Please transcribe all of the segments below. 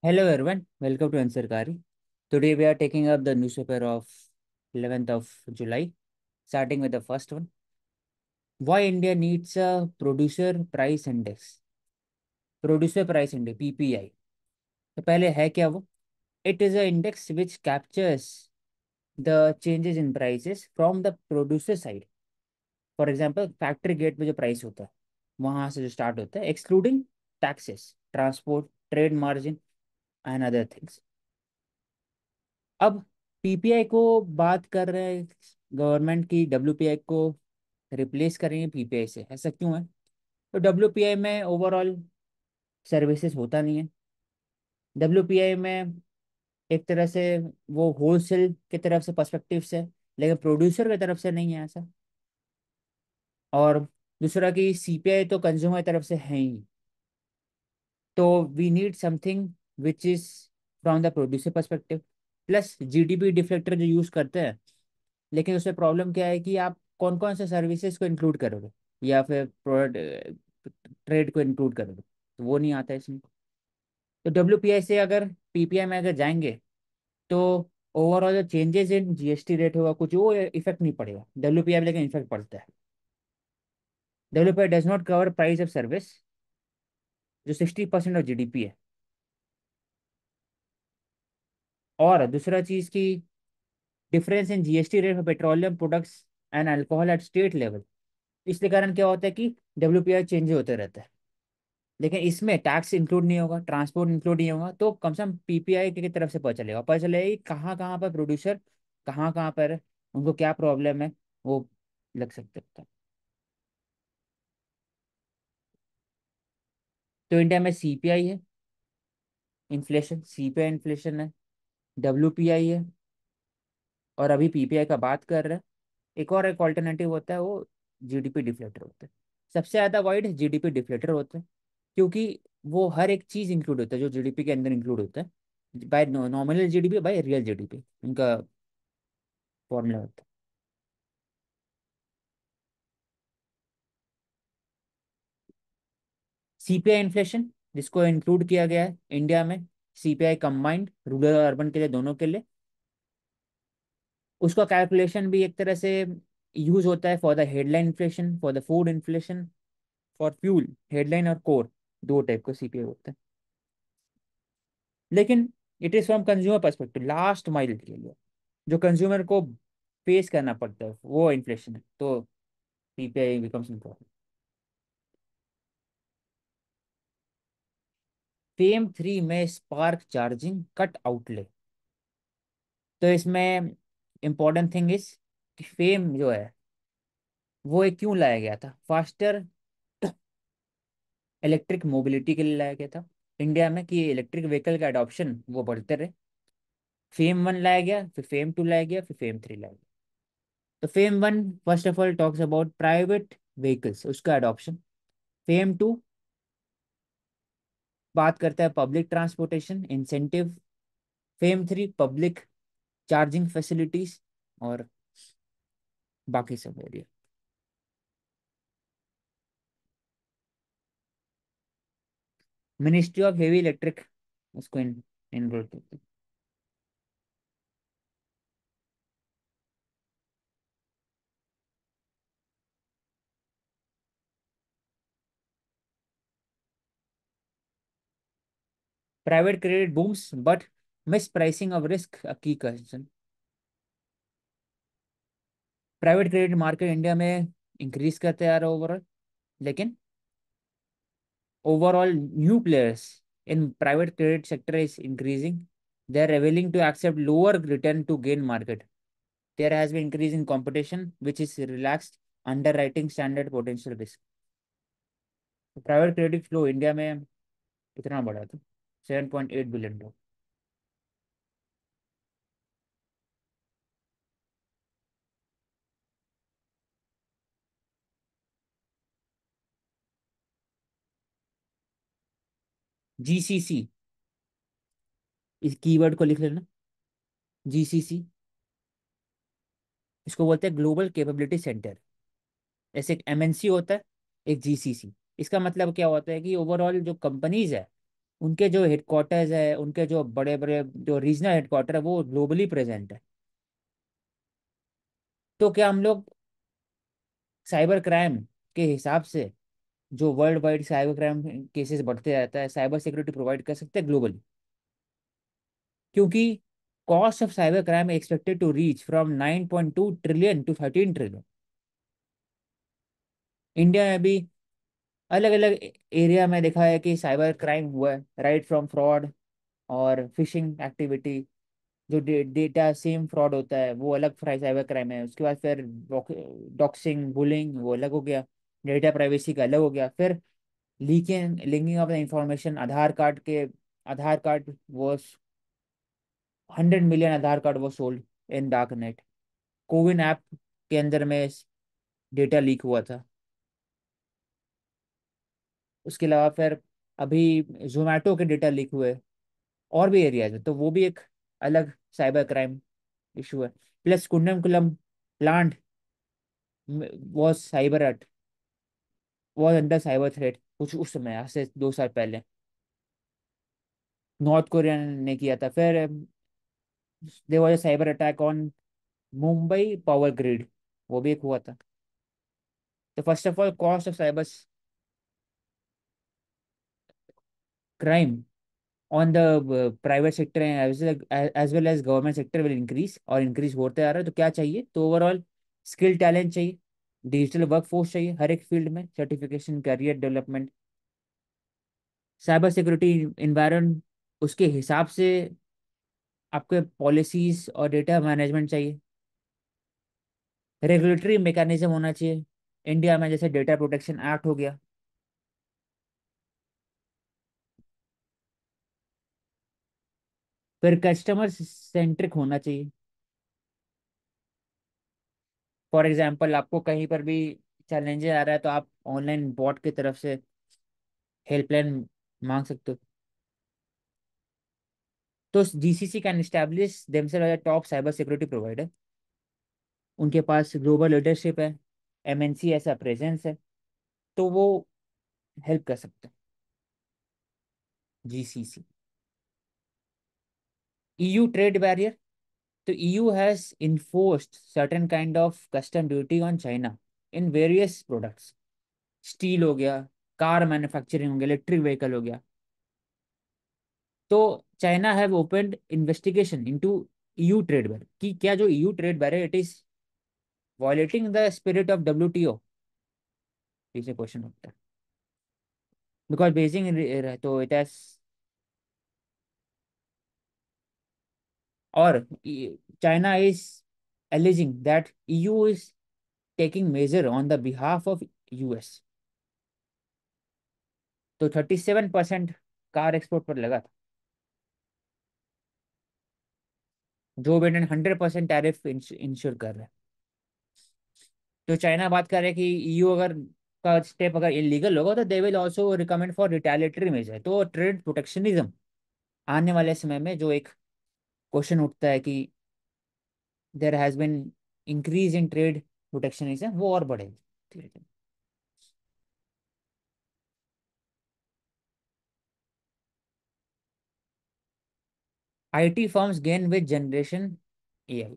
Hello everyone, welcome to Answer Kari. Today we are taking up the newspaper of 11th of July, starting with the first one. Why India needs a producer price index? Producer price index, PPI. So, पहले है क्या वो It is an index which captures the changes in prices from the producer side. For example, factory gate में जो price होता है वहां से जो start होता excluding taxes, transport, trade margin, and other things अब पीपीआई को बात कर रहे हैं गवर्नमेंट की डब्ल्यूपीआई को रिप्लेस करेंगे पीपीआई से ऐसा क्यों है तो डब्ल्यूपीआई में ओवरऑल सर्विसेज होता नहीं है डब्ल्यूपीआई में एक तरह से वो होलसेल की तरफ से पर्सपेक्टिव से लेकिन प्रोड्यूसर की तरफ से नहीं है ऐसा और दूसरा कि सीपीआई तो कंज्यूमर तरफ से है ही तो we need something which is from the producer perspective plus G D P deflector जो यूज करते हैं लेकिन उसमें प्रॉब्लम क्या है कि आप कौन कौन से सर्विसेज को इंक्लूड करोगे या फिर प्रोडक्ट ट्रेड को इंक्लूड करोगे तो वो नहीं आता इसमें तो डब्ल्यू पी आई से अगर पी पी आई में अगर जाएंगे तो ओवरऑल जो changes in G S T rate होगा कुछ वो इफेक्ट नहीं पड़ेगा डब्ल्यू पी में लेकिन इफेक्ट पड़ता है W P I does not cover price of service जो sixty percent of G D P है और दूसरा चीज़ की difference in GST rate for petroleum products and alcohol at state level इसके कारण क्या होता है कि डब्ल्यू पी आई चेंज होते रहता है लेकिन इसमें टैक्स इंक्लूड नहीं होगा ट्रांसपोर्ट इंक्लूड नहीं होगा तो कम से कम पी पी आई की तरफ से पता चलेगा पता चलेगा कि कहाँ कहाँ पर प्रोड्यूसर कहाँ कहाँ पर उनको क्या प्रॉब्लम है वो लग सकते हैं तो इंडिया में सी पी आई है inflation C P I inflation है डब्ल्यू पी आई है और अभी पीपीआई का बात कर रहे हैं एक और एक ऑल्टरनेटिव होता है वो जीडीपी डिफ्लेटर होता है सबसे ज़्यादा अवॉइड जीडीपी डिफ्लेटर होता है क्योंकि वो हर एक चीज़ इंक्लूड होता है जो जीडीपी के अंदर इंक्लूड होता है by nominal P by real P इनका फॉर्मूला होता है सीपीआई इन्फ्लेशन जिसको इंक्लूड किया गया है इंडिया में सीपीआई कंबाइंड रूरल और अर्बन के लिए दोनों के लिए उसका कैलकुलेशन भी एक तरह से यूज होता है for the headline inflation for the food inflation for fuel headline और कोर दो टाइप का सीपीआई होता है लेकिन it is from consumer perspective last mile के लिए जो कंज्यूमर को फेस करना पड़ता है वो इन्फ्लेशन है तो CPI becomes important FAME three में स्पार्क चार्जिंग कट आउटले तो इसमें इम्पोर्टेंट थिंग इज कि फेम जो है वो एक क्यों लाया गया था फास्टर इलेक्ट्रिक मोबिलिटी के लिए लाया गया था इंडिया में कि इलेक्ट्रिक व्हीकल का अडॉप्शन वो बढ़ते रहे फेम वन लाया गया फिर फेम टू लाया गया फिर फेम थ्री लाया गया तो FAME one first of all talks about private vehicles उसका अडॉप्शन फेम टू बात करते हैं public transportation incentive FAME three public charging facilities और बाकी सब area ministry of heavy electric उसको इनरोल करते Private credit booms, but mispricing of risk a key concern. Private credit market India में increase करते आ रहा ओवरऑल लेकिन overall new players in private credit sector is increasing they are willing to accept lower return to gain market there has been increase in competition which is relaxed underwriting standard potential risk private credit flow india mein itna bada tha seven point eight billion dollar GCC इस keyword को लिख लेना GCC इसको बोलते हैं global capability centre ऐसे एक MNC होता है एक जीसीसी इसका मतलब क्या होता है कि ओवरऑल जो कंपनीज है उनके जो हेडक्वार्टर्स है उनके जो बड़े बड़े जो रीजनल हेडक्वार्टर है वो ग्लोबली प्रेजेंट है तो क्या हम लोग साइबर क्राइम के हिसाब से जो worldwide cyber crime cases बढ़ते रहता है साइबर सिक्योरिटी प्रोवाइड कर सकते हैं ग्लोबली क्योंकि of cyber crime expected to reach from nine point two trillion to thirteen trillion India में भी अलग अलग एरिया में देखा है कि साइबर क्राइम हुआ है राइट फ्रॉम फ्रॉड और फिशिंग एक्टिविटी जो डेटा सेम फ्रॉड होता है वो अलग साइबर क्राइम है उसके बाद फिर डॉक्सिंग बुलिंग वो अलग हो गया डेटा प्राइवेसी का अलग हो गया फिर leaking linking of the information Aadhaar card के Aadhaar card was hundred million Aadhaar card was sold in dark net CoWIN app के अंदर में डेटा लीक हुआ था उसके अलावा फिर अभी जोमेटो के डेटा लीक हुए और भी एरियाज में तो वो भी एक अलग साइबर क्राइम इशू है प्लस कुलम plant was cyber at was under cyber threat कुछ उस समय आज से दो साल पहले नॉर्थ कोरिया ने किया था फिर they was cyber attack on Mumbai power grid वो भी एक हुआ था तो first of all cost of cyber crime on the private sector and as well as government sector will increase और इंक्रीज होते आ रहा है तो क्या चाहिए तो ओवरऑल स्किल टैलेंट चाहिए डिजिटल वर्क फोर्स चाहिए हर एक फील्ड में certification career development cyber security environment उसके हिसाब से आपके पॉलिसीज और डेटा मैनेजमेंट चाहिए रेगुलेटरी मेकानिज्म होना चाहिए इंडिया में जैसे डेटा प्रोटेक्शन एक्ट हो गया फिर कस्टमर सेंट्रिक होना चाहिए फॉर एग्जाम्पल आपको कहीं पर भी चैलेंजेस आ रहा है तो आप ऑनलाइन बॉट की तरफ से हेल्पलाइन मांग सकते हो तो GCC can establish top cyber security provider उनके पास ग्लोबल लीडरशिप है एमएनसी ऐसा प्रेजेंस है तो वो हेल्प कर सकते हैं GCC EU trade barrier. So तो EU has enforced certain kind of custom duty on China in various products. Steel हो गया कार मैन्युफैक्चरिंग हो गया इलेक्ट्रिक व्हीकल हो गया तो China have open investigation into EU trade barrier कि क्या जो EU trade barrier it is violating the spirit of W T O ये क्वेश्चन होता है बिकॉज बेजिंग तो इट हैज और China is alleging that EU is taking measure on the behalf of US तो thirty seven percent car export पर लगा था जो Biden hundred percent tariff ensure कर रहे तो चाइना बात कर रहे हैं कि यू e अगर का स्टेप अगर इलीगल होगा तो they will also recommend for retaliatory measure तो ट्रेड प्रोटेक्शनिज्म आने वाले समय में जो एक क्वेश्चन उठता है कि there has been increase in trade protection वो और बढ़े ठीक है IT firms gain with generation AI,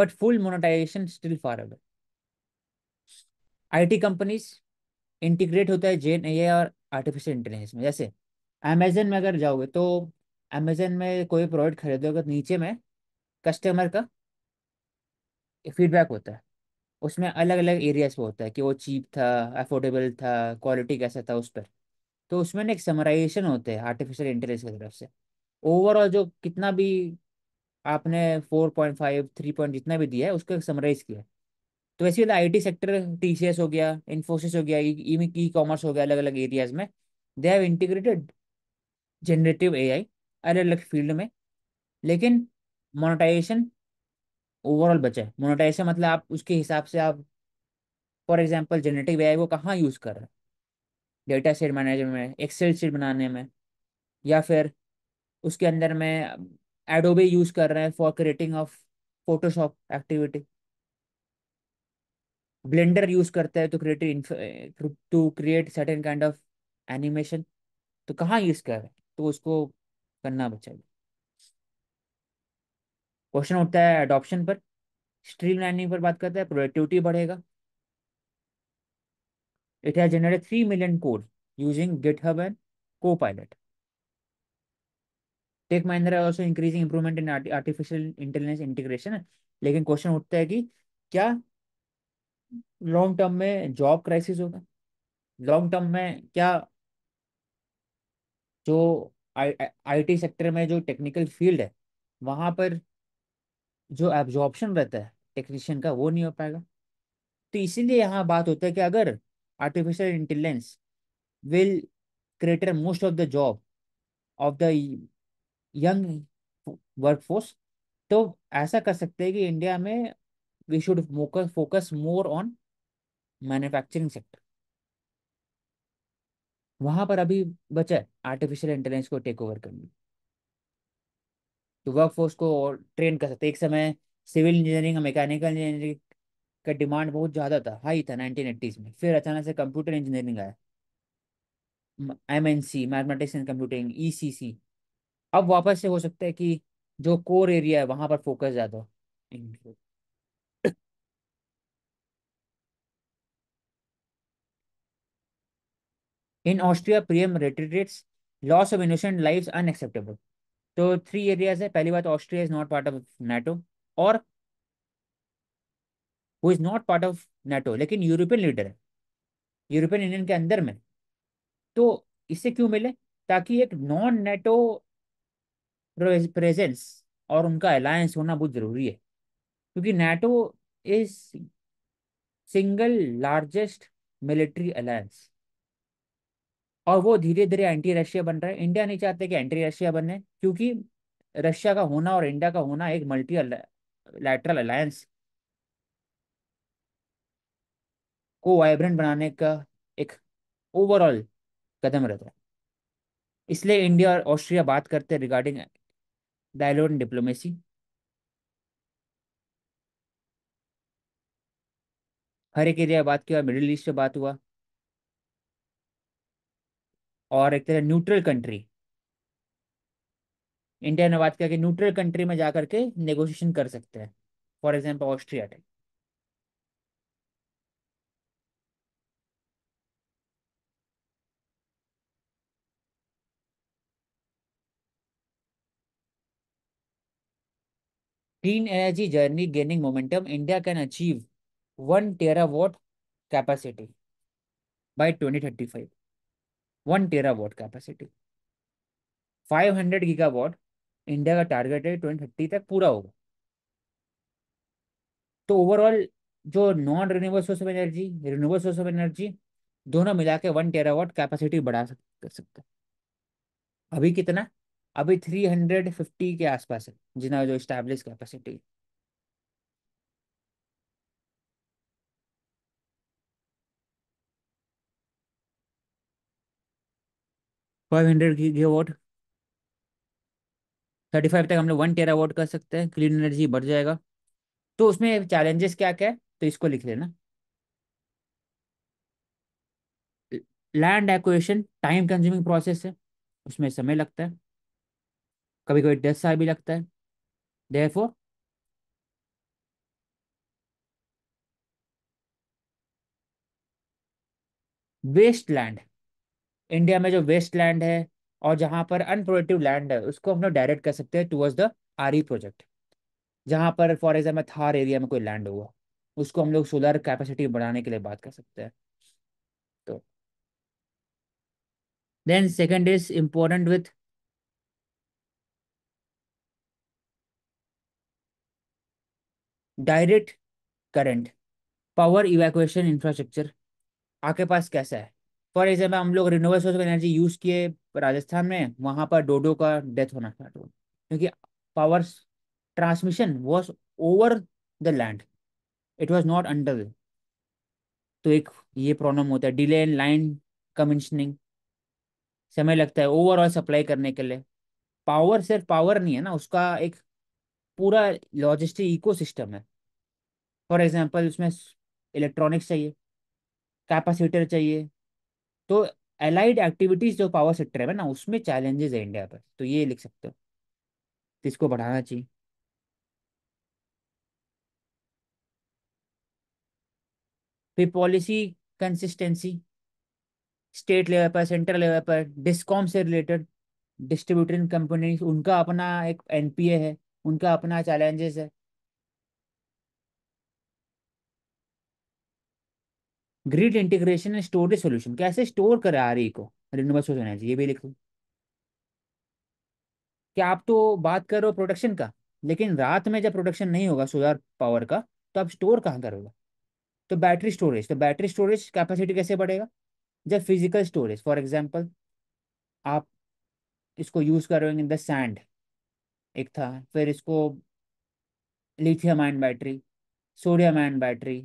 but full monetization still far away. IT companies integrate होता है जेन ए और आर्टिफिशियल इंटेलिजेंस में जैसे अमेजन में अगर जाओगे तो अमेजन में कोई प्रोडक्ट खरीदोगे तो नीचे में कस्टमर का फीडबैक होता है उसमें अलग अलग एरियाज पे होता है कि वो चीप था अफोर्डेबल था क्वालिटी कैसा था उस पर तो उसमें ना एक समराइजेशन होते हैं आर्टिफिशियल इंटेलिजेंस की तरफ से ओवरऑल जो कितना भी आपने four point five three point जितना भी दिया है उसको समराइज किया तो वैसे I T sector T C S हो गया इन्फोसिस हो गया ई e-, कॉमर्स e-, हो गया अलग अलग एरियाज में they have integrated generative A I अलग अलग फील्ड में लेकिन मोनेटाइजेशन ओवरऑल बचा है मोनेटाइजेशन मतलब आप उसके हिसाब से आप फॉर एग्जांपल जेनेटिक वे वो कहाँ यूज़ कर रहे हैं डेटा सेट मैनेजमेंट में एक्सेल शीट बनाने में या फिर उसके अंदर में एडोबे यूज़ कर रहे हैं for creating of Photoshop activity Blender use करते हैं तो creative to create certain kind of animation तो कहाँ यूज़ कर रहे हैं तो उसको करना चाहिए क्वेश्चन उठता है अडॉप्शन पर स्ट्रीम लाइनिंग पर बात करता है प्रोडक्टिविटी बढ़ेगा it has generate three million code using GitHub and Copilot tech minder also increasing improvement in artificial intelligence integration लेकिन क्वेश्चन उठता है कि क्या लॉन्ग टर्म में जॉब क्राइसिस होगा लॉन्ग टर्म में क्या जो आईटी सेक्टर में जो टेक्निकल फील्ड है वहाँ पर जो एब्जॉर्प्शन रहता है टेक्नीशियन का वो नहीं हो पाएगा तो इसीलिए यहाँ बात होता है कि अगर artificial intelligence will creator most of the job of the young workforce तो ऐसा कर सकते हैं कि इंडिया में we should focus more on manufacturing sector वहां पर अभी बचा है आर्टिफिशियल इंटेलिजेंस को टेक ओवर करना तो फोर्स को और ट्रेन कर सकते एक समय सिविल इंजीनियरिंग और मैकेनिकल इंजीनियरिंग का डिमांड बहुत ज़्यादा था हाई था नाइनटीन एट्टीज़ में फिर अचानक से कंप्यूटर इंजीनियरिंग आया M N C mathematics and computing E C C अब वापस से हो सकता है कि जो कोर एरिया है वहाँ पर फोकस ज़्यादा हो इन ऑस्ट्रिया प्रियम reiterates loss of innocent life unacceptable तो थ्री एरियाज है पहली बात Austria is not part of NATO और वो is not part of NATO लेकिन यूरोपियन लीडर है यूरोपियन यूनियन के अंदर में तो इससे क्यों मिले ताकि एक नॉन नेटो प्रेजेंस और उनका अलायंस होना बहुत ज़रूरी है क्योंकि NATO is single largest military alliance और वो धीरे धीरे एंटी रशिया बन रहा है इंडिया नहीं चाहते कि एंटी रशिया बने क्योंकि रशिया का होना और इंडिया का होना एक मल्टी लैटरल अलायंस को वाइब्रेंट बनाने का एक ओवरऑल कदम रहता है इसलिए इंडिया और ऑस्ट्रिया बात करते हैं रिगार्डिंग डायलोड डिप्लोमेसी हर एक एरिया बात किया मिडिल ईस्ट से बात हुआ और एक तरह न्यूट्रल कंट्री इंडिया ने बात किया कि न्यूट्रल कंट्री में जाकर के नेगोशिएशन कर सकते हैं for example Austria type clean energy journey gaining momentum India can achieve one terawatt capacity by twenty thirty five one terawatt capacity five hundred gigawatt India का target है twenty thirty तक पूरा होगा तो overall जो non renewable source of energy renewable source of energy दोनों मिला के वन टेरा वॉट कैपेसिटी बढ़ा सक, कर सकते अभी कितना अभी थ्री हंड्रेड फिफ्टी के आसपास है जितना जो establish capacity five hundred watt thirty five तक हम लोग वन टेरा वोट कर सकते हैं क्लीन एनर्जी बढ़ जाएगा तो उसमें चैलेंजेस क्या क्या है तो इसको लिख लेना land acquisition time consuming process है उसमें समय लगता है कभी कभी दस साल भी लगता है देयरफॉर वेस्ट लैंड इंडिया में जो वेस्ट लैंड है और जहाँ पर अनप्रोडक्टिव लैंड है उसको हम लोग डायरेक्ट कर सकते हैं टूवर्ड्स द आर प्रोजेक्ट जहां पर फॉर एग्जाम्पल थार एरिया में कोई लैंड हुआ उसको हम लोग सोलर कैपेसिटी बढ़ाने के लिए बात कर सकते हैं तो then second is important with direct current power evacuation infrastructure आपके पास कैसा है फॉर एग्जाम्पल हम लोग renewal source of energy use किए राजस्थान में वहाँ पर डोडो का डेथ होना स्टार्ट हुआ क्योंकि power transmission was over the land it was not under तो एक ये प्रॉब्लम होता है डिले इन लाइन कमिशनिंग समय लगता है ओवरऑल सप्लाई करने के लिए पावर सिर्फ पावर नहीं है ना उसका एक पूरा लॉजिस्टिक इकोसिस्टम है फॉर एग्जांपल उसमें इलेक्ट्रॉनिक्स चाहिए कैपेसिटर चाहिए तो एलाइड एक्टिविटीज जो पावर सेक्टर है ना उसमें चैलेंजेस है इंडिया पर तो ये लिख सकते हो तो इसको बढ़ाना चाहिए फिर पॉलिसी कंसिस्टेंसी स्टेट लेवल पर सेंट्रल लेवल पर डिस्कॉम से रिलेटेड डिस्ट्रीब्यूटर कंपनी उनका अपना एक एनपीए है उनका अपना चैलेंजेस है grid integration and storage solution कैसे स्टोर करे आ रही को रिन्यूबल सोर्स एनर्जी ये भी लिख लो क्या आप तो बात कर रहे हो प्रोडक्शन का लेकिन रात में जब प्रोडक्शन नहीं होगा सोलर पावर का तो आप स्टोर कहाँ करोगे तो बैटरी स्टोरेज तो बैटरी स्टोरेज कैपेसिटी कैसे बढ़ेगा जब फिजिकल स्टोरेज फॉर एग्जाम्पल आप इसको यूज़ करोगे इन द सैंड एक था फिर इसको lithium ion battery sodium ion battery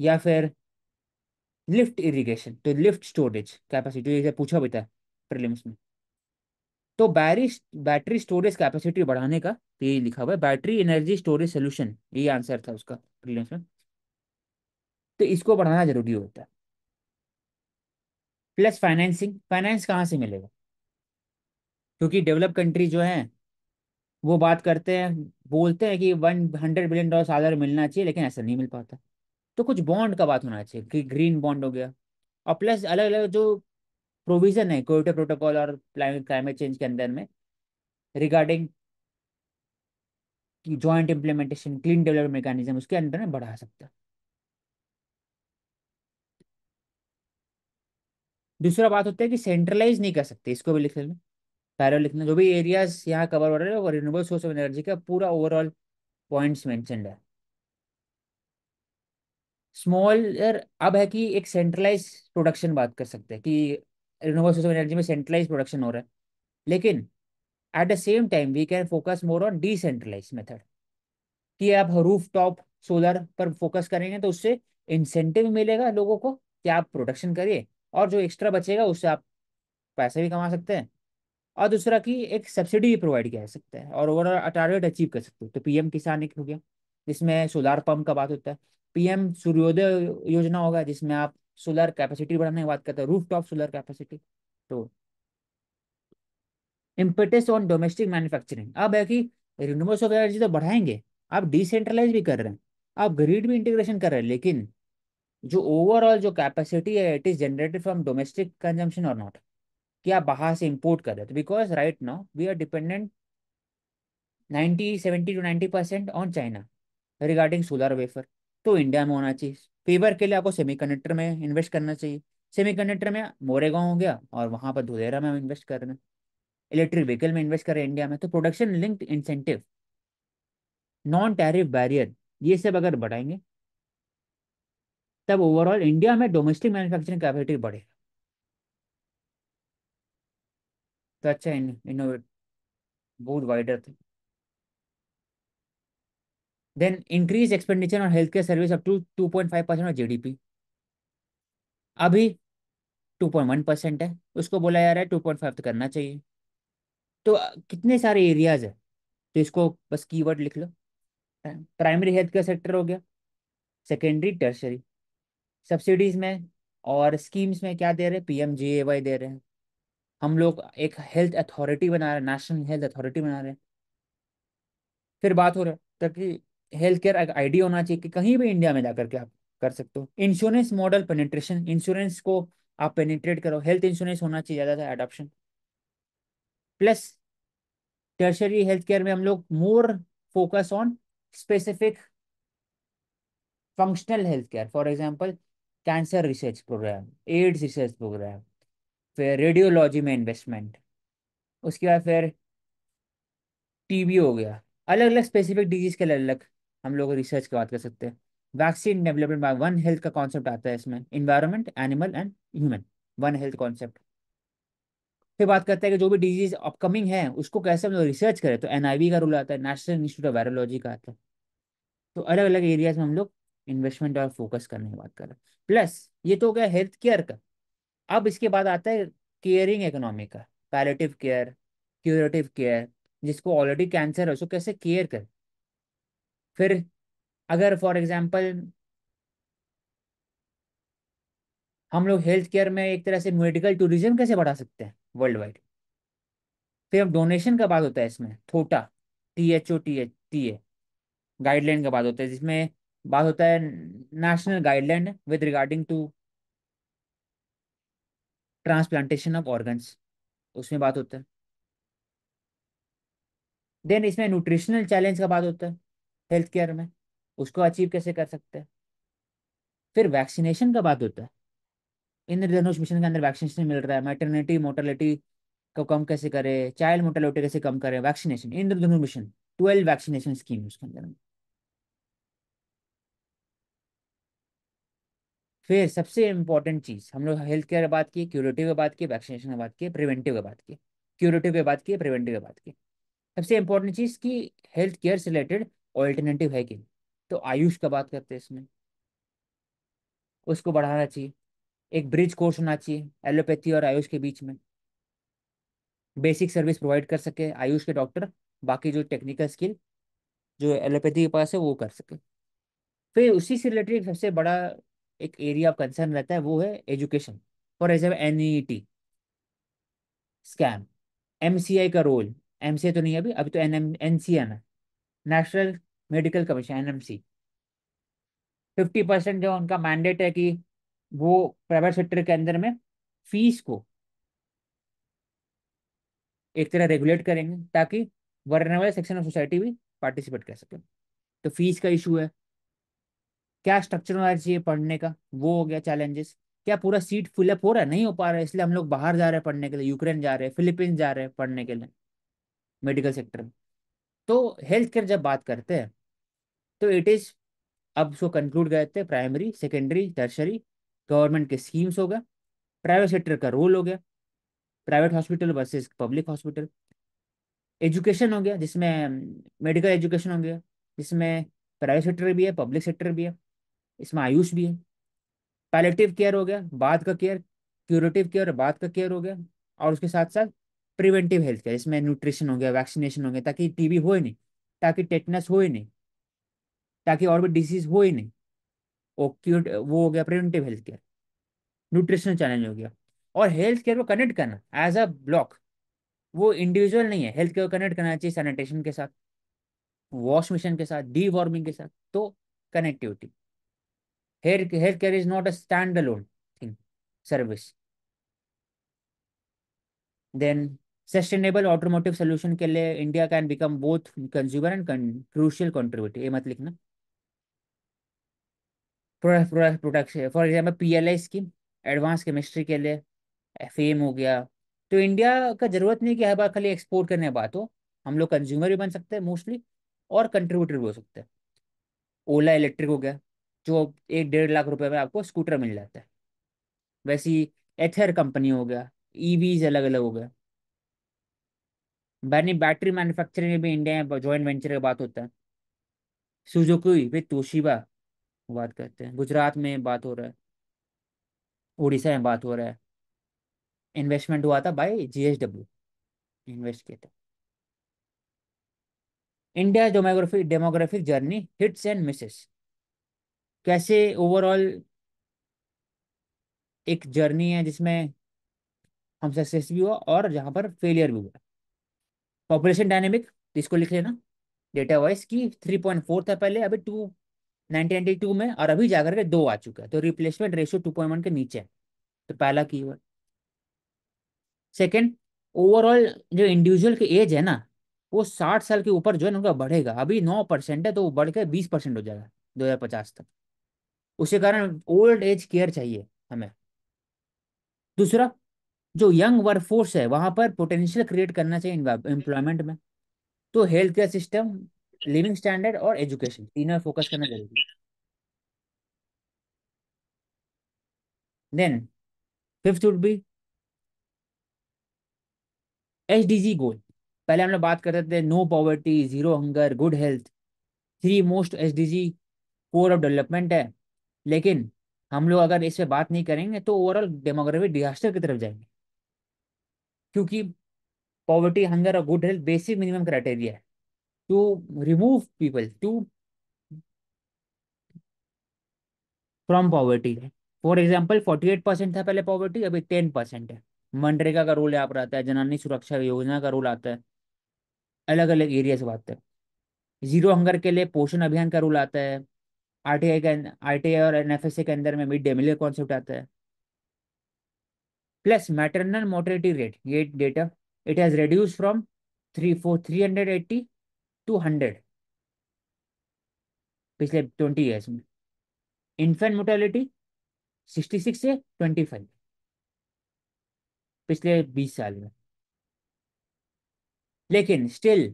या फिर लिफ्ट इरिगेशन तो लिफ्ट स्टोरेज कैपेसिटी जैसे पूछा भी था प्रीलिम्स में तो बैटरी बैटरी स्टोरेज कैपेसिटी बढ़ाने का तो ये लिखा हुआ है बैटरी एनर्जी स्टोरेज सोल्यूशन ये आंसर था उसका प्रीलिम्स में तो इसको बढ़ाना जरूरी होता है प्लस फाइनेंसिंग फाइनेंस कहाँ से मिलेगा क्योंकि डेवलप कंट्री जो है वो बात करते हैं बोलते हैं कि वन हंड्रेड बिलियन डॉलर साल मिलना चाहिए लेकिन ऐसा नहीं मिल पाता तो कुछ बॉन्ड का बात होना चाहिए कि ग्रीन बॉन्ड हो गया और प्लस अलग अलग जो प्रोविजन है कोयोटो प्रोटोकॉल और क्लाइमेट चेंज के अंदर में regarding joint implementation clean development mechanism उसके अंदर में बढ़ा सकता है दूसरा बात होता है कि सेंट्रलाइज नहीं कर सकते इसको भी लिख लेना पैरल लिखना जो भी एरियाज यहाँ कवर हो रहे हैं वो रिन्यूबल सोर्स ऑफ एनर्जी का पूरा ओवरऑल पॉइंट्स मेंशनड है स्मॉलर अब है कि एक सेंट्रलाइज प्रोडक्शन बात कर सकते हैं कि रिनोवल सोर्स ऑफ एनर्जी में सेंट्रलाइज प्रोडक्शन हो रहा है लेकिन at the same time we can focus more on decentralize method कि आप रूफ टॉप सोलर पर फोकस करेंगे तो उससे इंसेंटिव मिलेगा लोगों को कि आप प्रोडक्शन करिए और जो एक्स्ट्रा बचेगा उससे आप पैसे भी कमा सकते हैं और दूसरा कि एक सब्सिडी भी प्रोवाइड किया जा सकता है और ओवरऑल टारगेट अचीव कर सकते हो तो पीएम किसान एक हो गया जिसमें सोलार पंप का बात होता है पीएम सूर्योदय योजना होगा जिसमें आप सोलर कैपेसिटी बढ़ाने की बात करते हैं रूफ टॉप सोलर कैपेसिटी तो इम्पेटिस ऑन डोमेस्टिक मैन्युफैक्चरिंग अब है कि रिन्यूएबल सोलर एनर्जी तो बढ़ाएंगे आप डिसेंट्रलाइज भी कर रहे हैं आप ग्रीड भी इंटीग्रेशन कर रहे हैं लेकिन जो ओवरऑल जो कैपेसिटी है it is generated from domestic consumption और नॉट कि आप बाहर से इम्पोर्ट कर रहे हो because right now we are dependent ninety seventy to ninety percent on China regarding solar wafer तो इंडिया में होना चाहिए फीवर के लिए आपको कंडक्टर में इन्वेस्ट करना चाहिए कंडक्टर में मोरेगा हो गया और वहां पर धुलेरा में इन्वेस्ट कर रहे हैं इलेक्ट्रिक व्हीकल में इन्वेस्ट कर रहे हैं इंडिया में तो production linked incentive non tariff barrier ये सब अगर बढ़ाएंगे तब ओवरऑल इंडिया में डोमेस्टिक मैन्युफैक्चरिंग कैपेसिटी बढ़ेगा तो अच्छा इनोवेट बहुत वाइडर थे then increase expenditure on healthcare service up to 2.5% of GDP अभी 2.1 परसेंट है उसको बोला जा रहा है 2.5 तो करना चाहिए तो कितने सारे एरियाज है तो इसको बस कीवर्ड लिख लो प्राइमरी हेल्थ केयर सेक्टर हो गया सेकेंडरी टर्शरी सब्सिडीज में और स्कीम्स में क्या दे रहे हैं पी एम ए वाई दे रहे हैं हम लोग एक हेल्थ अथॉरिटी बना रहे हैं नेशनल हेल्थ अथॉरिटी बना रहे हैं फिर बात हो रहा है ताकि हेल्थ केयर आईडी होना चाहिए कि कहीं भी इंडिया में जाकर के आप कर सकते हो इंश्योरेंस मॉडल पेनिट्रेशन इंश्योरेंस को आप पेनिट्रेट करो हेल्थ इंश्योरेंस होना चाहिए ज़्यादा adoption plus tertiary health care में हम लोग more focus on specific functional health care for example cancer research program AIDS research program फिर रेडियोलॉजी में इन्वेस्टमेंट उसके बाद फिर टीबी हो गया अलग अलग स्पेसिफिक डिजीज के अलग अलग हम लोग रिसर्च की बात कर सकते हैं vaccine development by one health का कॉन्सेप्ट आता है इसमें environment animal and human one health concept फिर बात करते हैं कि जो भी डिजीज अपकमिंग है उसको कैसे हम लोग रिसर्च करें तो एनआईवी का रोल आता है नेशनल इंस्टीट्यूट ऑफ वायरोलॉजी का आता है तो अलग अलग एरियाज में हम लोग इन्वेस्टमेंट और फोकस करने की बात कर रहे हैं प्लस ये तो क्या हेल्थ केयर का अब इसके बाद आता है केयरिंग इकोनॉमी का पैलेटिव केयर क्यूरेटिव केयर जिसको ऑलरेडी कैंसर है उसको कैसे केयर करें फिर अगर फॉर एग्जाम्पल हम लोग हेल्थ केयर में एक तरह से मेडिकल टूरिज्म कैसे बढ़ा सकते हैं वर्ल्ड वाइड फिर हम डोनेशन का बात होता है इसमें थोटा T H O T H T A guideline का बात होता है जिसमें बात होता है national guideline with regarding to transplantation of organs उसमें बात होता है देन इसमें न्यूट्रिशनल चैलेंज का बात होता है हेल्थ केयर में उसको अचीव कैसे कर सकते हैं फिर वैक्सीनेशन का बात होता है इंद्रधनुष मिशन के अंदर वैक्सीनेशन मिल रहा है मैटर्निटी मोर्टेलिटी को कम कैसे करें चाइल्ड मोर्टेलिटी कैसे कम करें vaccination Indradhanush mission twelve vaccination scheme उसके अंदर में फिर सबसे इम्पोर्टेंट चीज़ हम लोग हेल्थ केयर बात की क्यूरेटिव बात की वैक्सीनेशन बात की प्रिवेंटिव की बात की क्यूरेटिव की बात की प्रिवेंटिव की बात की सबसे इम्पोर्टेंट चीज़ की हेल्थ केयर से रिलेटेड ऑल्टरनेटिव है कि तो आयुष का बात करते हैं इसमें उसको बढ़ाना चाहिए एक ब्रिज कोर्स होना चाहिए एलोपैथी और आयुष के बीच में बेसिक सर्विस प्रोवाइड कर सके आयुष के डॉक्टर बाकी जो टेक्निकल स्किल जो एलोपैथी के पास है वो कर सके फिर उसी से रिलेटेड सबसे बड़ा एक एरिया ऑफ कंसर्न रहता है वो है education for example N E T scam M C I का रोल एम सी आई तो नहीं अभी अभी तो N M N C N है national medical commission NMC fifty percent जो उनका मैंडेट है कि वो प्राइवेट सेक्टर के अंदर में फीस को एक तरह रेगुलेट करेंगे ताकि वर्नेबल सेक्शन ऑफ सोसाइटी भी पार्टिसिपेट कर सके तो फीस का इशू है क्या स्ट्रक्चर होना चाहिए पढ़ने का वो हो गया चैलेंजेस क्या पूरा सीट फिलअप हो रहा है नहीं हो पा रहा है इसलिए हम लोग बाहर जा रहे हैं पढ़ने के लिए यूक्रेन जा रहे हैं फिलीपींस जा रहे हैं पढ़ने के लिए मेडिकल सेक्टर में तो हेल्थ केयर जब बात करते हैं तो इट इज़ अब उसको कंक्लूड करते थे प्राइमरी सेकेंडरी टर्शरी गवर्नमेंट के स्कीम्स हो गया प्राइवेट सेक्टर का रोल हो गया private hospital versus public hospital education हो गया जिसमें मेडिकल एजुकेशन हो गया जिसमें प्राइवेट सेक्टर भी है पब्लिक सेक्टर भी है इसमें आयुष भी है पैलेटिव केयर हो गया बाद का केयर क्यूरेटिव केयर बाद का केयर हो गया और उसके साथ साथ प्रिवेंटिव हेल्थ केयर इसमें न्यूट्रिशन हो गया वैक्सीनेशन हो गया ताकि टीबी हो ही नहीं ताकि टेटनस हो ही नहीं ताकि और भी डिसीज हो ही नहीं ओक्यूट वो हो गया preventive health care nutritional challenge हो गया और हेल्थ केयर को कनेक्ट करना एज अ ब्लॉक वो इंडिविजुअल नहीं है हेल्थ केयर को कनेक्ट करना चाहिए सैनिटेशन के साथ वॉश मिशन के साथ डी वार्मिंग के साथ तो connectivity health care is not a stand alone thing service then sustainable automotive solution के लिए India can become both consumer and crucial contributor ये मत लिखना production for example P L I scheme advance chemistry के लिए F M हो गया तो इंडिया का जरूरत नहीं कि हर बार खाली एक्सपोर्ट करने बात हो हम लोग कंज्यूमर भी बन सकते हैं मोस्टली और कंट्रीब्यूटर भी हो सकते हैं ओला इलेक्ट्रिक हो गया जो एक डेढ़ लाख रुपए में आपको स्कूटर मिल जाता है वैसी एथर कंपनी हो गया ईवीज e अलग अलग हो गया बैनी बैटरी मैन्युफैक्चरिंग में भी इंडिया में जॉइंट वेंचर का बात होता है सुजुकी विथ तोशिबा बात करते हैं गुजरात में बात हो रहा है उड़ीसा में बात हो रहा है इन्वेस्टमेंट हुआ था बाय जीएसडब्ल्यू इन्वेस्ट किया था India demographic demographic journey hits and misses कैसे ओवरऑल एक जर्नी है जिसमें हम सक्सेस भी हुआ और जहां पर फेलियर भी हुआ पॉपुलेशन डायनेमिक इसको लिख लेना डेटा वाइज की थ्री पॉइंट फोर था पहले अभी टू 1992 में और अभी जाकर के दो आ चुका है तो रिप्लेसमेंट रेशियो वन के नीचे है तो पहला की वर्ड सेकेंड ओवरऑल जो इंडिविजुअल की एज है ना वो साठ साल के ऊपर जो है उनका बढ़ेगा अभी नौ परसेंट है तो वो बढ़ के बीस परसेंट हो जाएगा दो हजार पचास तक उसी कारण ओल्ड एज केयर चाहिए हमें दूसरा जो यंग वर्क फोर्स है वहां पर पोटेंशियल क्रिएट करना चाहिए एम्प्लॉयमेंट में तो health care system living standard और एजुकेशन तीनों में फोकस करना जरूरी then fifth would be G goal पहले हम लोग बात करते थे no poverty zero hunger good health three most G core of development है लेकिन हम लोग अगर इस पर बात नहीं करेंगे तो ओवरऑल डेमोग्राफी डिजास्टर की तरफ जाएंगे क्योंकि पॉवर्टी हंगर और good health basic minimum criteria है to remove people to from poverty for example forty eight percent था पहले पॉवर्टी अभी टेन परसेंट है मनरेगा का रोल यहाँ पर आता है जनानी सुरक्षा योजना का रोल आता है अलग अलग एरिया से बात है जीरो हंगर के लिए पोषण अभियान का रोल आता है R T I R T I और एन एफ एस ए के अंदर में मिड डे मील कॉन्सेप्ट आता है प्लस मैटरनल मोर्टेलिटी रेट ये data it has reduce from three four three hundred eighty to hundred पिछले ट्वेंटी ईयर्स में infant mortality sixty six से ट्वेंटी फाइव पिछले बीस साल में लेकिन स्टिल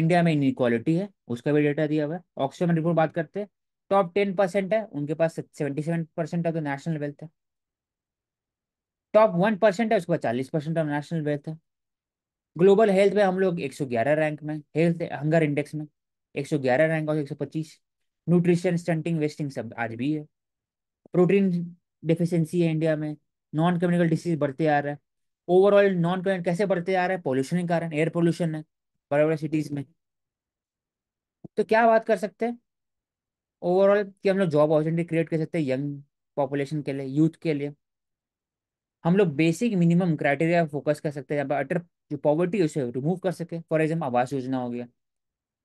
इंडिया में इनक्वालिटी है उसका भी डेटा दिया हुआ है ऑक्सफर्ड रिपोर्ट बात करते हैं टॉप टेन परसेंट है उनके पास seventy seven percent of the तो नेशनल वेल्थ है टॉप वन परसेंट है उसके पास चालीस परसेंट ऑफ तो नेशनल वेल्थ है ग्लोबल हेल्थ में हम लोग 111 रैंक में हेल्थ हंगर इंडेक्स में 111 रैंक और 125 न्यूट्रिशन स्टंटिंग वेस्टिंग सब आज भी है प्रोटीन डिफिशेंसी है इंडिया में नॉन कम्युनिकल डिसीज बढ़ते आ रहा है ओवरऑल नॉन कम्युनिकल कैसे बढ़ते आ रहा है पॉल्यूशन के कारण एयर पोल्यूशन है बड़े बड़े सिटीज में तो क्या बात कर सकते हैं ओवरऑल कि हम लोग जॉब अपॉर्चुनिटी क्रिएट कर सकते हैं यंग पॉपुलेशन के लिए यूथ के लिए हम लोग बेसिक मिनिमम क्राइटेरिया फोकस कर सकते हैं पर अटर जो पॉवर्टी उसे रिमूव कर सके फॉर एग्जाम्पल आवास योजना हो गया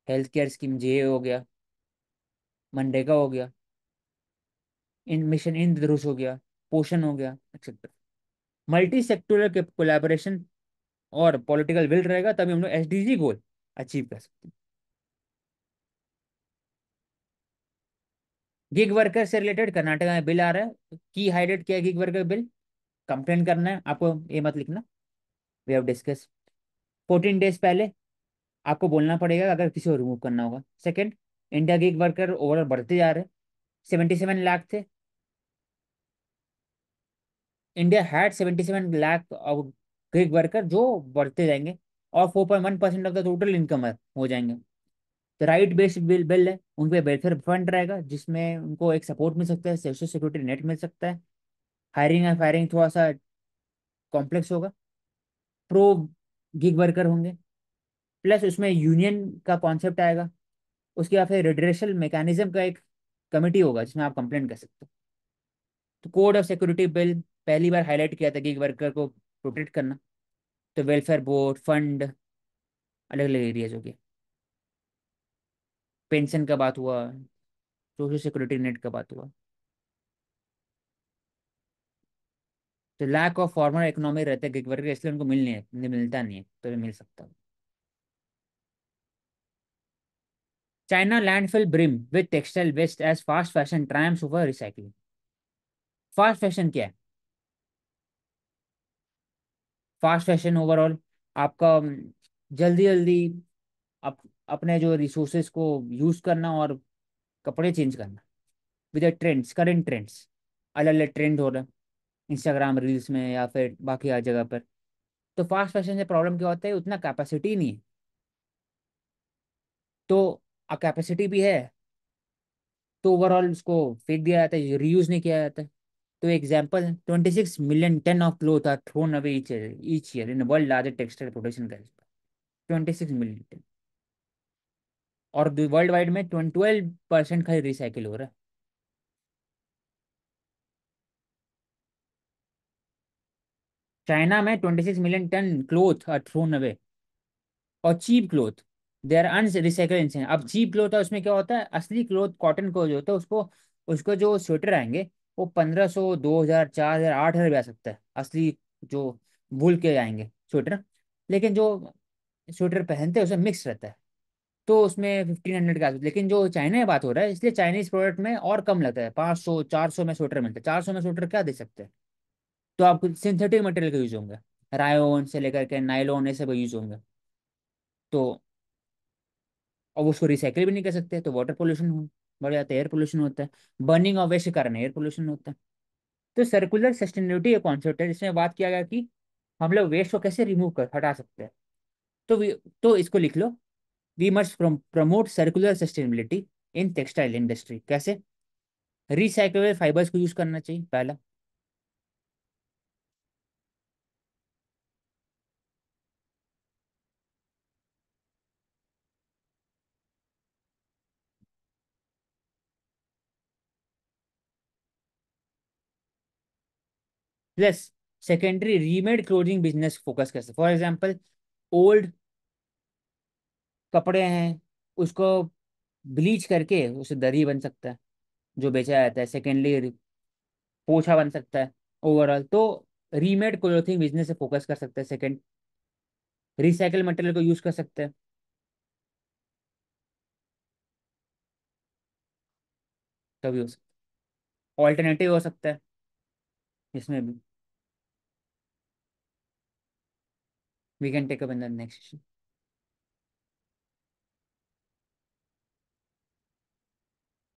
हेल्थ केयर स्कीम जे हो गया मनरेगा हो गया इन मिशन इन इंद्रुष हो गया पोषण हो गया एक्सेट्रा मल्टी सेक्टोरल के कोलेबोरेशन और पॉलिटिकल विल रहेगा तभी हम लोग एस गोल अचीव कर सकते हैं गिग वर्कर से रिलेटेड कर्नाटका में बिल आ रहा है की हाईलाइट किया गिग वर्कर बिल कंप्लेन करना है आपको ये मत लिखना we have discuss fourteen days पहले आपको बोलना पड़ेगा अगर किसी को रिमूव करना होगा second India gig worker overall बढ़ते जा रहे सेवेंटी सेवन लाख थे India had seventy seven lakh of worker जो बढ़ते जाएंगे और four point one percent of the total income हो जाएंगे तो राइट बेस्ड बिल बिल है उन पर वेलफेयर फंड रहेगा जिसमें उनको एक सपोर्ट मिल सकता है सोशल सिक्योरिटी नेट मिल सकता है हायरिंग एंड फायरिंग थोड़ा सा कॉम्प्लेक्स होगा प्रो गिग वर्कर होंगे प्लस उसमें यूनियन का कॉन्सेप्ट आएगा उसके बाद फिर रिड्रेशल मैकेनिज्म का एक कमेटी होगा जिसमें आप कंप्लेन कर सकते हो तो कोड ऑफ सिक्योरिटी बिल पहली बार हाईलाइट किया था गिग वर्कर को प्रोटेक्ट करना तो वेलफेयर बोर्ड फंड अलग अलग एरियाज हो गए पेंशन का बात हुआ सोशल सिक्योरिटी नेट का बात हुआ तो लैक ऑफ फॉर्मल इकोनॉमी रहते हैं गिग वर्कर इसलिए उनको मिल नहीं है मिलता नहीं है तो मिल सकता है China landfill brim with textile waste as fast fashion triumphs over recycling. Fast fashion क्या है फास्ट फैशन ओवरऑल आपका जल्दी जल्दी अप, अपने जो रिसोर्सेस को यूज करना और कपड़े चेंज करना विद ट्रेंड्स करेंट ट्रेंड्स अलग अलग ट्रेंड हो रहा है इंस्टाग्राम रील्स में या फिर बाकी हर जगह पर तो फास्ट फैशन से प्रॉब्लम क्या होता है उतना कैपेसिटी नहीं है तो कैपेसिटी भी है तो ओवरऑल उसको फेंक दिया जाता है रीयूज नहीं किया जाता तो example twenty six million ton of cloth are thrown away each each year in world largest textile production twenty six million ton और वर्ल्ड वाइड में ट्वेल्व परसेंट खाली रिसाइकिल हो रहा है चाइना में 26 million ton cloth are thrown away और cheap cloth they are अन अब चीप क्लोथ है उसमें क्या होता है असली क्लोथ कॉटन को जो होता है उसको उसको जो स्वेटर आएंगे वो पंद्रह सौ दो हज़ार चार हज़ार आठ हज़ार भी आ सकता है असली जो भूल के आएंगे स्वेटर लेकिन जो स्वेटर पहनते हैं उसमें मिक्स रहता है तो उसमें फिफ्टीन हंड्रेड का लेकिन जो चाइना की बात हो रहा है इसलिए चाइनीज प्रोडक्ट में और कम लगता है पाँच सौ चार सौ में स्वेटर मिलता है चार सौ में स्वेटर क्या दे सकते हैं तो आप सिंथेटिक मटेरियल का यूज होंगे रायोन से लेकर के नाइलोन ये सब यूज होंगे तो अब उसको रिसाइकिल भी नहीं कर सकते तो वाटर पोल्यूशन हो बढ़ जाता है एयर पोल्यूशन होता है बर्निंग ऑफ वेस्ट के कारण एयर पोल्यूशन होता है तो सर्कुलर सस्टेनेबिलिटी का कॉन्सेप्ट है जिसमें बात किया गया कि हम लोग वेस्ट को कैसे रिमूव कर हटा सकते हैं तो तो इसको लिख लो we must promote circular sustainability in textile industry कैसे रिसाइकल फाइबर्स को यूज करना चाहिए पहला plus secondary remade clothing business focus कर सकते फॉर एग्जाम्पल ओल्ड कपड़े हैं उसको ब्लीच करके उसे दरी बन सकता है जो बेचा जाता है सेकेंडली पोछा बन सकता है ओवरऑल तो रीमेड क्लोथिंग बिजनेस से फोकस कर सकते हैं सेकेंड रिसाइकल मटेरियल को यूज कर सकते हैं कभी हो सकता है ऑल्टरनेटिव हो सकता है इसमें भी we can take up in the next session.